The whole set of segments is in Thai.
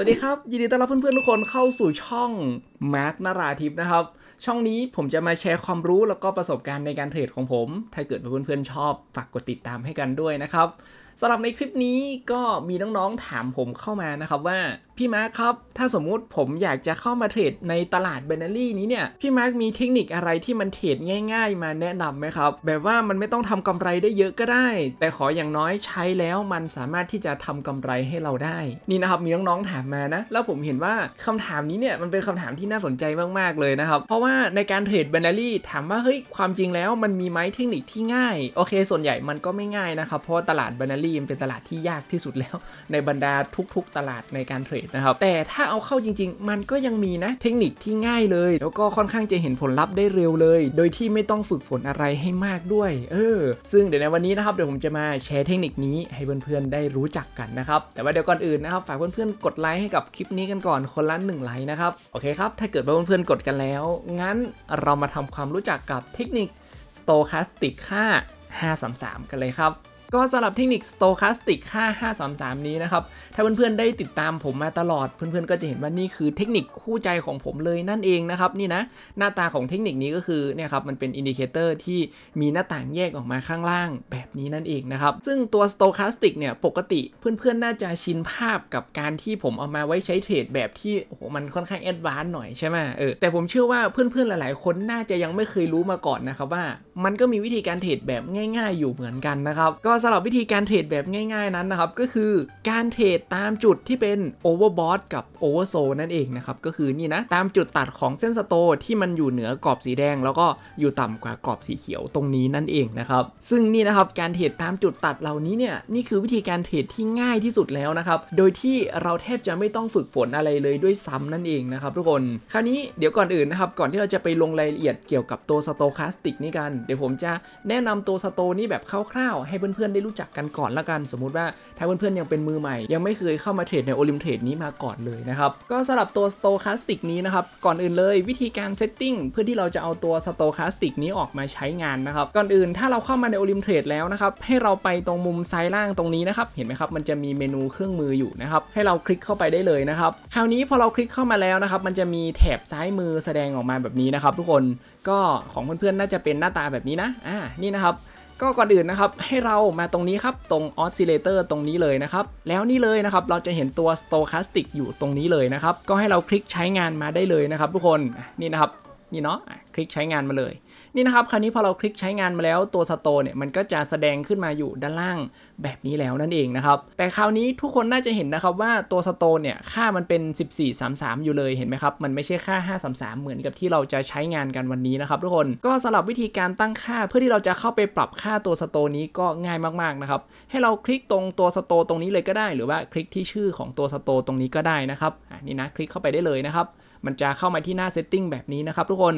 สวัสดีครับ ยินดีต้อนรับเพื่อนๆ ทุกคนเข้าสู่ช่องมาร์กนาราทิพนะครับ ช่องนี้ผมจะมาแชร์ความรู้แล้วก็ประสบการณ์ในการเทรดของผม ถ้าเกิดเพื่อนๆ ชอบฝากกดติดตามให้กันด้วยนะครับสำหรับในคลิปนี้ก็มีน้องๆ ถามผมเข้ามานะครับว่าพี่มาร์คครับถ้าสมมุติผมอยากจะเข้ามาเทรดในตลาดแบนเนอรี่นี้เนี่ยพี่มาร์คมีเทคนิคอะไรที่มันเทรดง่ายๆ มาแนะนำไหมครับ แบบว่ามันไม่ต้องทำกำไรได้เยอะก็ได้ แต่ขออย่างน้อยใช้แล้วมันสามารถที่จะทำกำไรให้เราได้ นี่นะครับมีน้องๆถามมานะ แล้วผมเห็นว่าคำถามนี้เนี่ย มันเป็นคำถามที่น่าสนใจมากๆเลยนะครับ เพราะว่าในการเทรดแบนเนอรี่ถามว่าเฮ้ยความจริงแล้วมันมีไหมเทคนิคที่ง่ายโอเค ส่วนใหญ่มันก็ไม่ง่ายนะครับ เพราะตลาดแบนเนอรี่เป็นตลาดที่ยากที่สุดแล้ว ในบรรดาทุก ๆตลาดในการเทรดนะครับแต่ถ้าเอาเข้าจริงๆ มันก็ยังมีนะเทคนิคที่ง่ายเลย แล้วก็ค่อนข้างจะเห็นผลลัพธ์ได้เร็วเลย โดยที่ไม่ต้องฝึกฝนอะไรให้มากด้วย เออซึ่งเดี๋ยวในวันนี้นะครับเดี๋ยวผมจะมาแชร์เทคนิคนี้ให้เพื่อนๆ ได้รู้จักกันนะครับแต่ว่าเดี๋ยวก่อนอื่นนะครับ ฝากเพื่อนๆ กดไลค์ให้กับคลิปนี้กันก่อนคนละ1ไลค์นะครับโอเคครับถ้าเกิดว่าเพื่อนๆ กดกันแล้ว งั้นเรามาทำความรู้จักกับเทคนิค stochastic ค่า533 กันเลยครับก็สำหรับเทคนิค stochastic 5533 นี้นะครับ ถ้าเพื่อนๆ ได้ติดตามผมมาตลอด เพื่อนๆ ก็จะเห็นว่านี่คือเทคนิคคู่ใจของผมเลยนั่นเองนะครับนี่นะหน้าตาของเทคนิคนี้ก็คือเนี่ยครับมันเป็นอินดิเคเตอร์ที่มีหน้าต่างแยกออกมาข้างล่างแบบนี้นั่นเองนะครับ ซึ่งตัว stochastic เนี่ยปกติเพื่อนๆ น่าจะชินภาพกับการที่ผมเอามาไว้ใช้เทรดแบบที่โอ้โหมันค่อนข้างแอดวานซ์หน่อยใช่ไหมเออแต่ ผมเชื่อว่าเพื่อนๆหลายๆคนน่าจะยังไม่เคยรู้มาก่อนนะครับว่ามันก็มีวิธีการเทรดแบบง่าย ๆอยู่เหมือนกันนะครับก็สำหรับวิธีการเทรดแบบง่าย ๆ นั้นนะครับก็คือการเทรดตามจุดที่เป็น overbought กับ oversold นั่นเองนะครับก็คือนี่นะตามจุดตัดของเส้นสโต ที่มันอยู่เหนือกรอบสีแดง แล้วก็อยู่ต่ำกว่ากรอบสีเขียวตรงนี้นั่นเองนะครับซึ่งนี่นะครับการเทรดตามจุดตัดเหล่านี้เนี่ยนี่คือวิธีการเทรดที่ง่ายที่สุดแล้วนะครับโดยที่เราแทบจะไม่ต้องฝึกฝนอะไรเลยด้วยซ้ำนั่นเองนะครับทุกคนคราวนี้เดี๋ยวก่อนอื่นนะครับก่อนที่เราจะไปลงรายละเอียดเกี่ยวกับตัวสโตคลาสติกนี่กันเดี๋ยวผมจะแนะนำตัวสโตนี่แบบคร่าวๆ ให้เพื่อนอนๆได้รู้จักกันก่อนละกันสมมุติว่าถ้าเพื่อนๆยังเป็นมือใหม่ยังไม่เคยเข้ามาเทรดในโอลิมเทรดนี้มาก่อนเลยนะครับ ก็สำหรับตัวสโตคาสติกนี้นะครับก่อนอื่นเลยวิธีการเซตติ้งเพื่อที่เราจะเอาตัวสโตคาสติกนี้ออกมาใช้งานนะครับ ก่อนอื่นถ้าเราเข้ามาในโอลิมเทรดแล้วนะครับให้เราไปตรงมุมซ้ายล่างตรงนี้นะครับเห็นไหมครับ มันจะมีเมนูเครื่องมืออยู่นะครับ ให้เราคลิกเข้าไปได้เลยนะครับ คราวนี้พอเราคลิกเข้ามาแล้วนะครับ มันจะมีแถบซ้ายมือแสดงออกมาแบบนี้นะครับ ทุกคนก็ของเพื่อนๆน่าจะเป็นหน้าตาแบบนี้นะอ่านี่นะครับก็ก่อนอื่นนะครับ ให้เรามาตรงนี้ครับ ตรงออสซิเลเตอร์ตรงนี้เลยนะครับแล้วนี่เลยนะครับเราจะเห็นตัว stochastic อยู่ตรงนี้เลยนะครับก็ให้เราคลิกใช้งานมาได้เลยนะครับ ทุกคนนี่นะครับนี่เนาะคลิกใช้งานมาเลยนี่นะครับคราวนี้พอเราคลิกใช้งานมาแล้วตัวสโตเนี่ยมันก็จะแสดงขึ้นมาอยู่ด้านล่างแบบนี้แล้วนั่นเองนะครับแต่คราวนี้ทุกคนน่าจะเห็นนะครับว่าตัวสโตเนี่ยค่ามันเป็น 1433 อยู่เลยเห็นไหมครับ มันไม่ใช่ค่า 533 เหมือนกับที่เราจะใช้งานกันวันนี้นะครับ ทุกคนก็สำหรับวิธีการตั้งค่าเพื่อที่เราจะเข้าไปปรับค่าตัวสโตนี้ก็ง่ายมากๆนะครับให้เราคลิกตรงตัวสโตตรงนี้เลยก็ได้ หรือว่าคลิกที่ชื่อของตัวสโตตรงนี้ก็ได้นะครับอ่านี่นะคลิกเข้าไปได้เลยนะครับมันจะเข้ามาที่หน้า setting แบบนี้นะครับ ทุกคน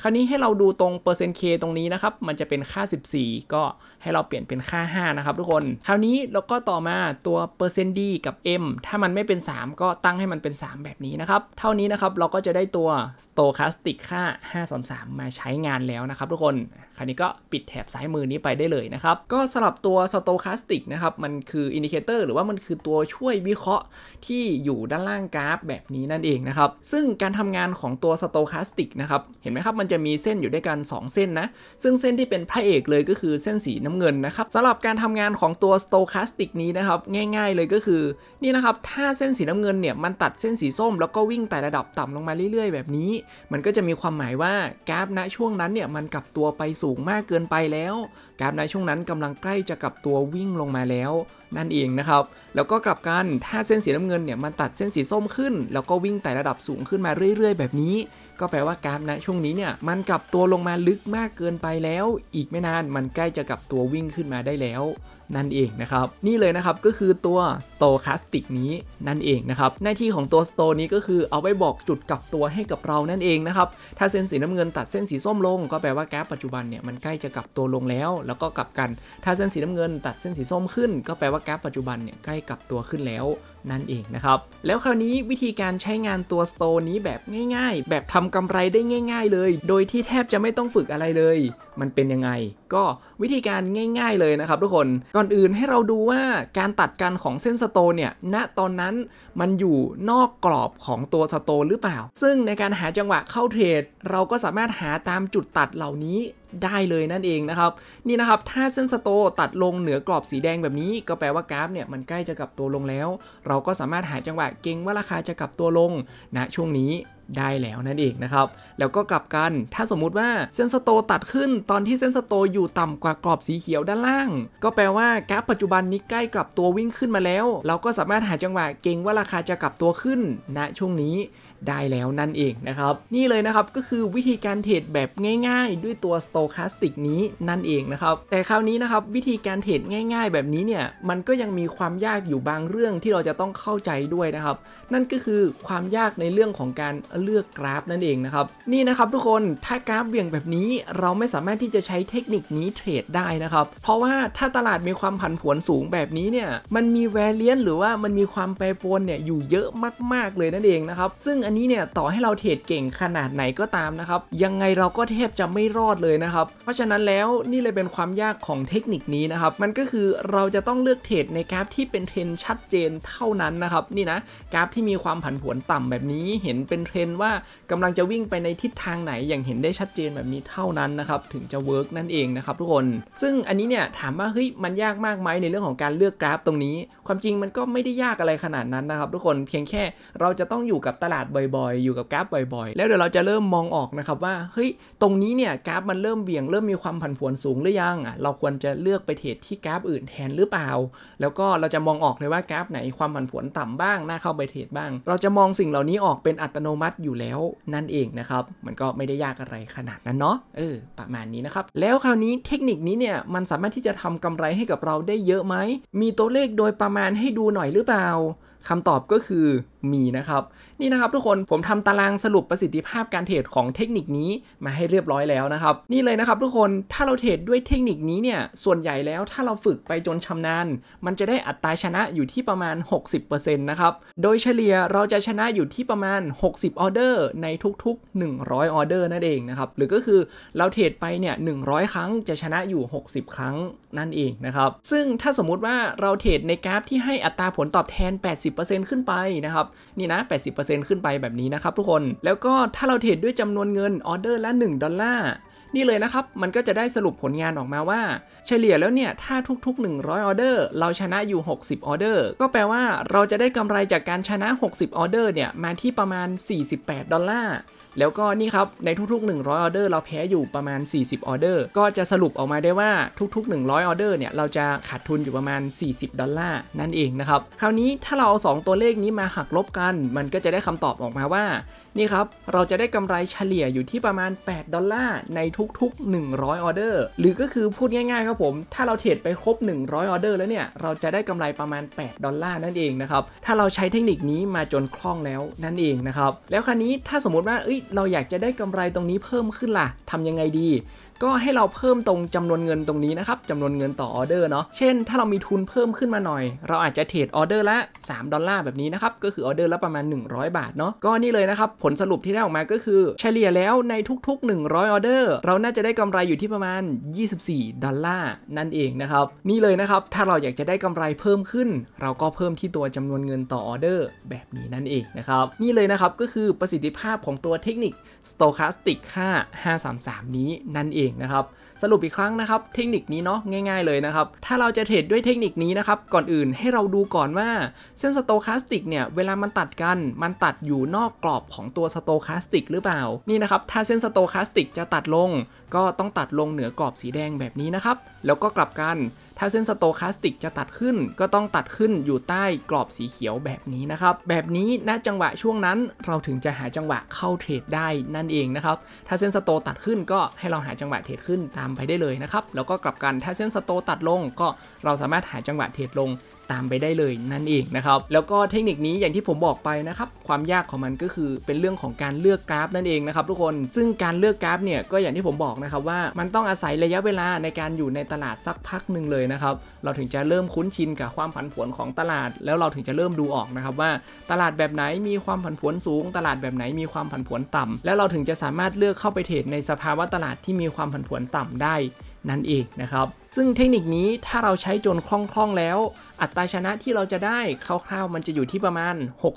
คราวนี้ให้เราดูตรงเปอร์เซ็นต์เคตรงนี้นะครับ มันจะเป็นค่า 14 ก็ให้เราเปลี่ยนเป็นค่า5 นะครับทุกคน คราวนี้เราก็ต่อมาตัวเปอร์เซ็นต์ดีกับ M ถ้ามันไม่เป็น 3 ก็ตั้งให้มันเป็น 3 แบบนี้นะครับ เท่านี้นะครับเราก็จะได้ตัว stochastic ค่า533มาใช้งานแล้วนะครับทุกคนคราวนี้ก็ปิดแถบซ้ายมือนี้ไปได้เลยนะครับก็สำหรับตัว stochastic นะครับมันคืออินดิเคเตอร์หรือว่ามันคือตัวช่วยวิเคราะห์ที่อยู่ด้านล่างกราฟแบบนี้นั่นเองนะครับซึ่งการทำงานของตัว stochastic นะครับเห็นไหมครับมันจะมีเส้นอยู่ด้วยกัน 2 เส้นนะ ซึ่งเส้นที่เป็นพระเอกเลยก็คือเส้นสีน้ำเงินนะครับสำหรับการทำงานของตัว stochastic นี้นะครับง่าย ๆเลยก็คือนี่นะครับถ้าเส้นสีน้ำเงินเนี่ยมันตัดเส้นสีส้มแล้วก็วิ่งแต่ระดับต่ำลงมาเรื่อยๆ แบบนี้ มันก็จะมีความหมายว่ากราฟณช่วงนั้นเนี่ยมันกลับตัวไปสูงมากเกินไปแล้วกราฟในช่วงนั้นกำลังใกล้จะกลับตัววิ่งลงมาแล้วนั่นเองนะครับ แล้วก็กลับกันถ้าเส้นสีน้ำเงินเนี่ยมันตัดเส้นสีส้มขึ้นแล้วก็วิ่งแต่ระดับสูงขึ้นมาเรื่อย ๆ แบบนี้ ก็แปลว่ากราฟนช่วงนี้เนี่ยมันกลับตัวลงมาลึกมากเกินไปแล้ว อีกไม่นานมันใกล้จะกลับตัววิ่งขึ้นมาได้แล้วนั่นเองนะครับ นี่เลยนะครับก็คือตัว stochastic นี้นั่นเองนะครับหน้าที่ของตัว store นี้ก็คือเอาไว้บอกจุดกลับตัวให้กับเรานั่นเองนะครับ ถ้าเส้นสีน้ำเงินตัดเส้นสีส้มลงก็แปลว่าแกลปัจจุบันเนี่ยมันใกล้จะกลับตัวลงแล้ว แล้วก็กลับกัน ถ้าเส้นสีน้ำเงินตัดเส้นสีส้มขึ้น ก็แปลว่าแกลปัจจุบันเนี่ยใกล้กลับตัวขึ้นแล้วนั่นเองนะครับแล้วคราวนี้วิธีการใช้งานตัว store นี้แบบง่ายๆแบบทำกำไรได้ง่าย ๆเลย โดยที่แทบจะไม่ต้องฝึกอะไรเลย มันเป็นยังไงก็วิธีการง่าย ๆเลยนะครับทุกคน ก่อนอื่นให้เราดูว่าการตัดกันของเส้นสโตนเนี่ย ณ ตอนนั้นมันอยู่นอกกรอบของตัวสโตนหรือเปล่า ซึ่งในการหาจังหวะเข้าเทรดเราก็สามารถหาตามจุดตัดเหล่านี้ได้เลยนั่นเองนะครับ นี่นะครับถ้าเส้นสโตตัดลงเหนือกรอบสีแดงแบบนี้ก็แปลว่ากราฟเนี่ย มันใกล้จะกลับตัวลงแล้ว เราก็สามารถหาจังหวะเก่งว่าราคาจะกลับตัวลงณนะช่วงนี้ได้แล้วนั่นเองนะครับ แล้วก็กลับกัน ถ้าสมมุติว่าเส้นสโตตัดขึ้น ตอนที่เส้นสโตอยู่ต่ำกว่ากรอบสีเขียวด้านล่าง ก็แปลว่ากราฟปัจจุบันนี้ ใกล้กลับตัววิ่งขึ้นมาแล้ว เราก็สามารถหาจังหวะเก่งว่าราคาจะกลับตัวขึ้นณนะช่วงนี้ได้แล้วนั่นเองนะครับนี่เลยนะครับก็คือวิธีการเทรดแบบง่ายๆ ด้วยตัว stochastic นี้นั่นเองนะครับแต่คราวนี้นะครับวิธีการเทรดง่ายๆ แบบนี้เนี่ยมันก็ยังมีความยากอยู่บางเรื่องที่เราจะต้องเข้าใจด้วยนะครับ นั่นก็คือความยากในเรื่องของการเลือกกราฟนั่นเองนะครับนี่นะครับทุกคนถ้ากราฟเบี่ยงแบบนี้เราไม่สามารถที่จะใช้เทคนิคนี้เทรดได้นะครับ เพราะว่าถ้าตลาดมีความผันผวนสูงแบบนี้เนี่ยมันมีแวรเลียนหรือว่ามันมีความแปรปรวนเนี่ยอยู่เยอะมาก ๆ เลยนั่นเองนะครับ ซึ่งอันนนี้เนี่ยต่อให้เราเทรดเก่งขนาดไหนก็ตามนะครับยังไงเราก็แทบจะไม่รอดเลยนะครับ เพราะฉะนั้นแล้วนี่เลยเป็นความยากของเทคนิคนี้นะครับ มันก็คือเราจะต้องเลือกเทรดในกราฟที่เป็นเทรนชัดเจนเท่านั้นนะครับ นี่นะกราฟที่มีความผันผวนต่ำแบบนี้เห็นเป็นเทรน ว่ากำลังจะวิ่งไปในทิศทางไหนอย่างเห็นได้ชัดเจนแบบนี้เท่านั้นนะครับถึงจะเวิร์กนั่นเองนะครับ ทุกคน ซึ่งอันนี้เนี่ยถามว่าเฮ้ยมันยากมากไหมในเรื่องของการเลือกกราฟตรงนี้ ความจริงมันก็ไม่ได้ยากอะไรขนาดนั้นนะครับ ทุกคนเพียงแค่เราจะต้องอยู่กับตลาดบบ่อยๆอยู่กับกราฟบ่อย ๆ แล้วเดี๋ยวเราจะเริ่มมองออกนะครับว่าเฮ้ยตรงนี้เนี่ยกราฟมันเริ่มเบี่ยงเริ่มมีความผันผวนสูงหรือยังอ่ะเราควรจะเลือกไปเทรดที่กราฟ อื่นแทนหรือเปล่า แล้วก็เราจะมองออกเลยว่ากราฟ ไหนความผันผวนต่ำบ้างน่าเข้าไปเทรดบ้าง เราจะมองสิ่งเหล่านี้ออกเป็นอัตโนมัติอยู่แล้วนั่นเองนะครับ มันก็ไม่ได้ยากอะไรขนาดนั้นเนาะเออประมาณนี้นะครับแล้วคราวนี้เทคนิคนี้เนี่ยมันสามารถที่จะทำกำไรให้กับเราได้เยอะไหมมีตัวเลขโดยประมาณให้ดูหน่อยหรือเปล่าคำตอบก็คือมีนะครับ นี่นะครับทุกคนผมทำตารางสรุปประสิทธิภาพการเทรดของเทคนิคนี้มาให้เรียบร้อยแล้วนะครับ นี่เลยนะครับทุกคนถ้าเราเทรดด้วยเทคนิคนี้เนี่ยส่วนใหญ่แล้วถ้าเราฝึกไปจนชำนาญมันจะได้อัตราชนะอยู่ที่ประมาณ 60%นะครับโดยเฉลี่ยเราจะชนะอยู่ที่ประมาณ 60 ออเดอร์ ในทุก ๆ 100 ออเดอร์นั่นเองนะครับหรือก็คือเราเทรดไปเนี่ย100 ครั้งจะชนะอยู่ 60 ครั้งนั่นเองนะครับซึ่งถ้าสมมุติว่าเราเทรดในกราฟที่ให้อัตราผลตอบแทน 80 80%ขึ้นไปนะครับนี่นะ 80%ขึ้นไปแบบนี้นะครับทุกคนแล้วก็ถ้าเราเทรดด้วยจำนวนเงินออเดอร์ละ1ดอลลาร์นี่เลยนะครับมันก็จะได้สรุปผลงานออกมาว่าเฉลี่ยแล้วเนี่ยถ้าทุกๆ 100ออเดอร์เราชนะอยู่ 60ออเดอร์ก็แปลว่าเราจะได้กำไรจากการชนะ 60ออเดอร์เนี่ยมาที่ประมาณ 48 ดอลลาร์แล้วก็นี่ครับ ในทุกๆ100ออเดอร์เราแพ้อยู่ประมาณ40ออเดอร์ก็จะสรุปออกมาได้ว่าทุก ๆ 100ออเดอร์เนี่ยเราจะขาดทุนอยู่ประมาณ40ดอลลาร์นั่นเองนะครับ คราวนี้ถ้าเราเอา 2 ตัวเลขนี้มาหักลบกัน มันก็จะได้คำตอบออกมาว่า นี่ครับเราจะได้กำไรเฉลี่ยอยู่ที่ประมาณ8ดอลลาร์ในทุก ๆ 100ออเดอร์หรือก็คือพูดง่ายๆครับผมถ้าเราเทรดไปครบ100ออเดอร์แล้วเนี่ยเราจะได้กำไรประมาณ8ดอลลาร์นั่นเองนะครับถ้าเราใช้เทคนิคนี้มาจนคล่องแล้วนั่นเองนะครับแล้วคราวนี้ถ้าสมมติว่าเอ้ยเราอยากจะได้กำไรตรงนี้เพิ่มขึ้นล่ะทำยังไงดีก็ให้เราเพิ่มตรงจำนวนเงินตรงนี้นะครับจำนวนเงินต่อออเดอร์เนาะ เช่นถ้าเรามีทุนเพิ่มขึ้นมาหน่อย เราอาจจะเทรดออเดอร์ละ 3 ดอลลาร์แบบนี้นะครับก็คือออเดอร์ละประมาณ 100 บาทเนาะก็นี่เลยนะครับผลสรุปที่ได้ออกมาก็คือ เฉลี่ยแล้วในทุกๆ 100 ออเดอร์เราน่าจะได้กำไรอยู่ที่ประมาณ 24 ดอลลาร์นั่นเองนะครับนี่เลยนะครับถ้าเราอยากจะได้กำไรเพิ่มขึ้นเราก็เพิ่มที่ตัวจำนวนเงินต่อออเดอร์แบบนี้นั่นเองนะครับนี่เลยนะครับก็คือประสิทธิภาพของตัวเทคนิค stochastic ค่า 533 นี้นั่นเองนะครับสรุปอีกครั้งนะครับเทคนิคนี้เนาะง่าย ๆเลยนะครับถ้าเราจะเทรดด้วยเทคนิคนี้นะครับก่อนอื่นให้เราดูก่อนว่าเส้นสโตคาสติกเนี่ยเวลามันตัดกัน มันตัดอยู่นอกกรอบของตัวสโตคาสติก หรือเปล่านี่นะครับถ้าเส้นสโตคาสติกจะตัดลง ก็ต้องตัดลงเหนือกรอบสีแดงแบบนี้นะครับแล้วก็กลับกันถ้าเส้นสโตคาสติกจะตัดขึ้น ก็ต้องตัดขึ้นอยู่ใต้กรอบสีเขียวแบบนี้นะครับแบบนี้ณจังหวะช่วงนั้น เราถึงจะหาจังหวะเข้าเทรดได้นั่นเองนะครับถ้าเส้นสโตตัดขึ้นก็ให้เราหาจังหวะเทรดขึ้นตามไปได้เลยนะครับ แล้วก็กลับกัน ถ้าเส้นสโตตัดลงก็เราสามารถหาจังหวะเทรดลงตามไปได้เลยนั่นเองนะครับ แล้วก็เทคนิคนี้อย่างที่ผมบอกไปนะครับ ความยากของมันก็คือเป็นเรื่องของการเลือกกราฟนั่นเองนะครับทุกคนซึ่งการเลือกกราฟเนี่ยก็อย่างที่ผมบอกนะครับว่ามันต้องอาศัยระยะเวลาในการอยู่ในตลาดสักพักหนึ่งเลยนะครับเราถึงจะเริ่มคุ้นชินกับความผันผวนของตลาดแล้วเราถึงจะเริ่มดูออกนะครับว่าตลาดแบบไหนมีความผันผวนสูง ตลาดแบบไหนมีความผันผวนต่ำ แล้วเราถึงจะสามารถเลือกเข้าไปเทรดในสภาวะตลาดที่มีความผันผวนต่ำได้นั่นเองนะครับ ซึ่งเทคนิคนี้ถ้าเราใช้จนคล่องๆแล้วอัตราชนะที่เราจะได้คร่าวๆมันจะอยู่ที่ประมาณ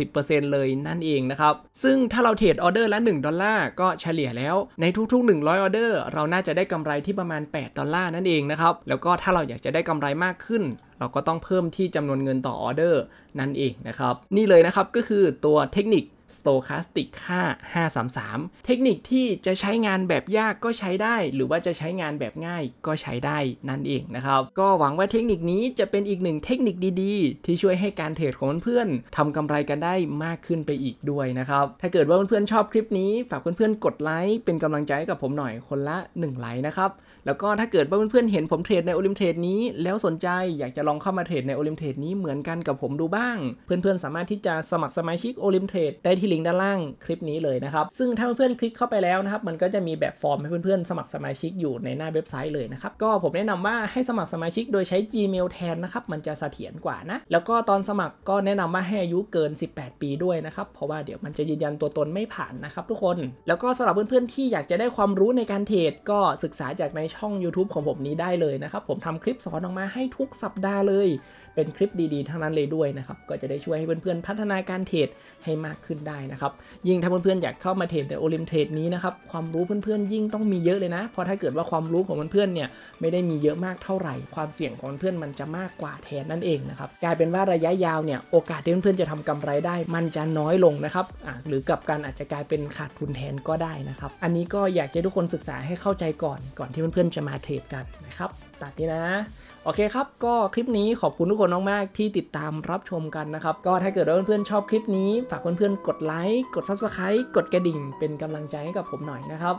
60%เลยนั่นเองนะครับ ซึ่งถ้าเราเทรดออเดอร์ละ 1 ดอลลาร์ก็เฉลี่ยแล้วในทุกๆ 100 ออเดอร์เราน่าจะได้กำไรที่ประมาณ 8 ดอลลาร์นั่นเองนะครับ แล้วก็ถ้าเราอยากจะได้กำไรมากขึ้น เราก็ต้องเพิ่มที่จำนวนเงินต่อออเดอร์นั่นเองนะครับ นี่เลยนะครับก็คือตัวเทคนิค stochastic ค่า 533 เทคนิคที่จะใช้งานแบบยากก็ใช้ได้ หรือว่าจะใช้งานแบบง่ายก็ใช้ได้ นั่นเองนะครับ ก็หวังว่าเทคนิคนี้จะเป็นอีกหนึ่งเทคนิคดี ๆ ที่ช่วยให้การเทรดของเพื่อนๆทำกำไรกันได้มากขึ้นไปอีกด้วยนะครับ ถ้าเกิดว่าเพื่อนๆชอบคลิปนี้ ฝากเพื่อนๆกดไลค์เป็นกำลังใจกับผมหน่อยคนละ 1 ไลค์นะครับแล้วก็ถ้าเกิด่เพื่อนๆ เห็นผมเทรดในโอลิมเทรดนี้แล้วสนใจอยากจะลองเข้ามาเทรดในโอลิมเทรดนี้เหมือนกันกับผมดูบ้าง เพื่อนๆสามารถที่จะสมัครสมาชิกโอลิมเทรดได้ที่ลิงก์ด้านล่างคลิปนี้เลยนะครับ ซึ่งถ้าเพื่อนๆคลิกเข้าไปแล้วนะครับมันก็จะมีแบบฟอร์มให้เพื่อนๆ สมัครสมาชิกอยู่ในหน้าเว็บไซต์เลยนะครับก็ผมแนะนำว่าให้สมัครสมาชิกโดยใช้ Gmail แทนนะครับมันจะเสถียรกว่านะแล้วก็ตอนสมัครก็แนะนำว่าให้อายุเกิน 18 ปีด้วยนะครับเพราะว่าเดี๋ยวมันจะยืนยันตัวตนไม่ผ่านนะครับทุกคนแล้วก็สำหรับเพื่อนๆที่อยากจะได้ความรู้ในการเทรดก็ศึกษาจากในชช่อง YouTube ของผมนี้ได้เลยนะครับ ผมทำคลิปสอนออกมาให้ทุกสัปดาห์เลย เป็นคลิปดีๆ ทั้งนั้นเลยด้วยนะครับก็จะได้ช่วยให้เพื่อนๆพัฒนาการเทรดให้มากขึ้นได้นะครับ ยิ่งถ้าเพื่อนๆอยากเข้ามาเทรดแต่โอลิมเทรดนี้นะครับ ความรู้เพื่อนๆยิ่งต้องมีเยอะเลยนะ เพราะถ้าเกิดว่าความรู้ของเพื่อนๆเนี่ย ไม่ได้มีเยอะมากเท่าไหร่ ความเสี่ยงของเพื่อนมันจะมากกว่าแทนนั่นเองนะครับกลายเป็นว่าระยะยาวเนี่ยโอกาสที่เพื่อนๆจะทำกำไรได้ มันจะน้อยลงนะครับหรือกับการอาจจะกลายเป็นขาดทุนแทนก็ได้นะครับอันนี้ก็อยากให้ทุกคนศึกษาให้เข้าใจก่อนก่อนที่เพื่อนนจะมาเทรดกันนะครับ ตัดนี้นะ โอเคครับ ก็คลิปนี้ขอบคุณทุกคนมากๆที่ติดตามรับชมกันนะครับ ก็ถ้าเกิดว่าเพื่อนๆชอบคลิปนี้ ฝากเพื่อนๆกดไลค์ กด Subscribe กดกระดิ่งเป็นกำลังใจให้กับผมหน่อยนะครับ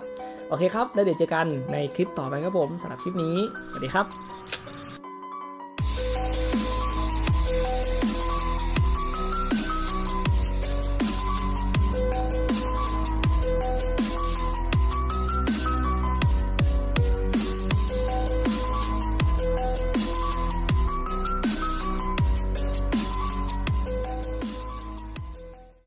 โอเคครับ แล้วเดี๋ยวเจอกันในคลิปต่อไปครับผม สำหรับคลิปนี้ สวัสดีครับ